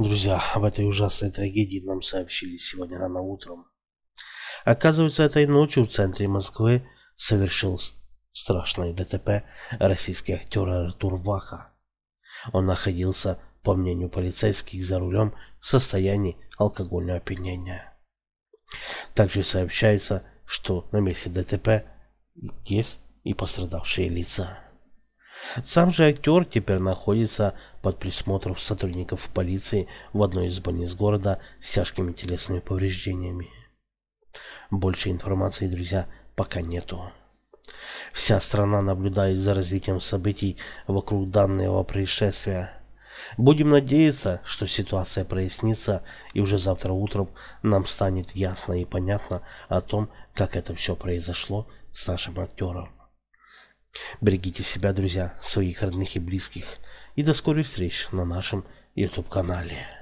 Друзья, об этой ужасной трагедии нам сообщили сегодня рано утром. Оказывается, этой ночью в центре Москвы совершил страшное ДТП российский актер Артур Ваха. Он находился, по мнению полицейских, за рулем в состоянии алкогольного опьянения. Также сообщается, что на месте ДТП есть и пострадавшие лица. Сам же актер теперь находится под присмотром сотрудников полиции в одной из больниц города с тяжкими телесными повреждениями. Больше информации, друзья, пока нету. Вся страна наблюдает за развитием событий вокруг данного происшествия. Будем надеяться, что ситуация прояснится и уже завтра утром нам станет ясно и понятно о том, как это все произошло с нашим актером. Берегите себя, друзья, своих родных и близких. И до скорых встреч на нашем YouTube-канале.